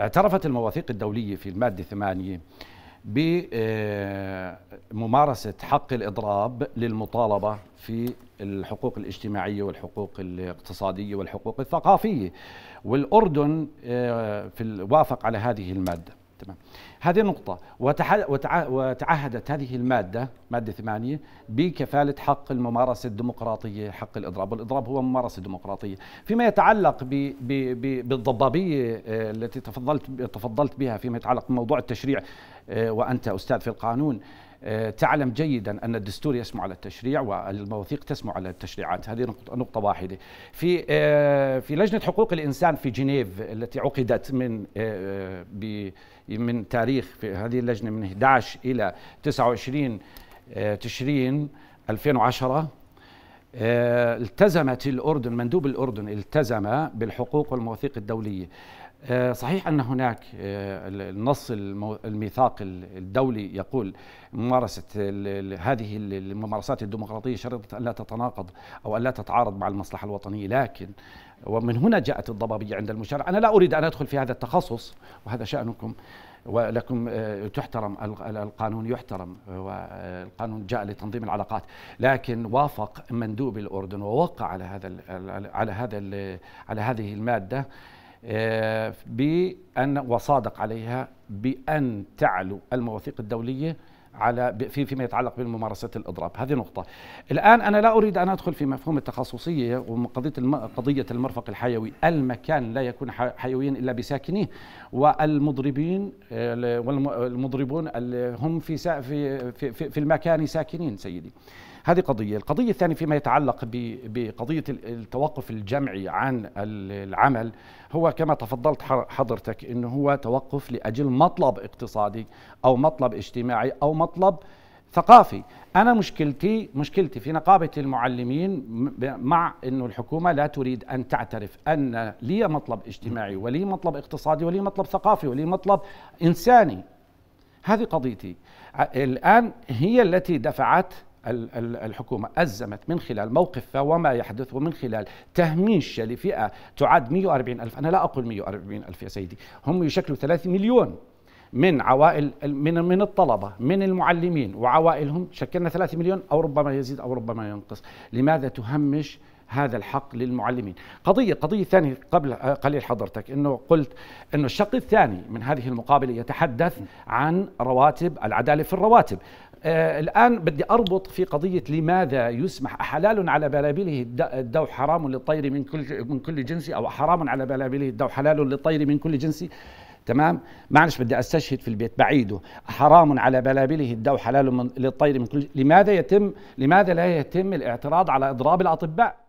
اعترفت المواثيق الدولية في المادة ثمانية بممارسة حق الإضراب للمطالبة في الحقوق الاجتماعية والحقوق الاقتصادية والحقوق الثقافية والأردن آه، وافق على هذه المادة تمام هذه نقطة وتعهدت هذه المادة مادة ثمانية بكفالة حق الممارسة الديمقراطية حق الإضراب والإضراب هو ممارسة ديمقراطية فيما يتعلق ب ب ب بالضبابية آه، التي تفضلت تفضلت بها فيما يتعلق بموضوع التشريع آه، وأنت أستاذ في القانون آه، تعلم جيدا أن الدستور يسمع على التشريع والمواثيق تسمع على التشريعات هذه نقطة واحدة في آه، في لجنة حقوق الإنسان في جنيف التي عقدت من آه، من تاريخ في هذه اللجنة من 11 إلى 29 تشرين 2010 آه، التزمت الأردن مندوب الأردن التزم بالحقوق والمواثيق الدولية آه، صحيح أن هناك آه، النص الميثاق الدولي يقول ممارسة هذه الممارسات الديمقراطية شرطت أن لا تتناقض أو أن لا تتعارض مع المصلحة الوطنية لكن ومن هنا جاءت الضبابية عند المشارع أنا لا أريد أن أدخل في هذا التخصص وهذا شأنكم ولكم آه، تحترم القانون يحترم آه، والقانون جاء لتنظيم العلاقات لكن وافق مندوب الاردن ووقع على هذا على هذا على هذه الماده آه، بأن وصادق عليها بأن تعلو المواثيق الدولية على في فيما يتعلق بممارسه الاضراب هذه نقطه الان انا لا اريد ان ادخل في مفهوم التخصصيه وقضيه قضيه المرفق الحيوي المكان لا يكون حيويا الا بساكنيه والمضربين والمضربون هم في في في, في المكان ساكنين سيدي هذه قضية القضية الثانية فيما يتعلق بقضية التوقف الجمعي عن العمل هو كما تفضلت حضرتك أنه هو توقف لأجل مطلب اقتصادي أو مطلب اجتماعي أو مطلب ثقافي أنا مشكلتي مشكلتي في نقابة المعلمين مع أنه الحكومة لا تريد أن تعترف أن لي مطلب اجتماعي ولي مطلب اقتصادي ولي مطلب ثقافي ولي مطلب إنساني هذه قضيتي الآن هي التي دفعت الحكومة أزمت من خلال موقفها وما يحدث ومن خلال تهميش لفئة تعد 140 ألف أنا لا أقول 140 ألف يا سيدي هم يشكلوا 3 مليون من عوائل من من الطلبه من المعلمين وعوائلهم شكلنا 3 مليون او ربما يزيد او ربما ينقص لماذا تهمش هذا الحق للمعلمين قضية قضية ثانية قبل قليل حضرتك أنه قلت أنه الشق الثاني من هذه المقابلة يتحدث عن رواتب العدالة في الرواتب آه الآن بدي أربط في قضية لماذا يسمح حلال على بلابله الدو حرام للطير من كل من كل جنس أو حرام على بلابله الدو حلال للطير من كل جنس تمام معلش بدي استشهد في البيت بعيده حرام على بلابله الدو حلال من للطير من كل لماذا يتم لماذا لا يتم الاعتراض على اضراب الاطباء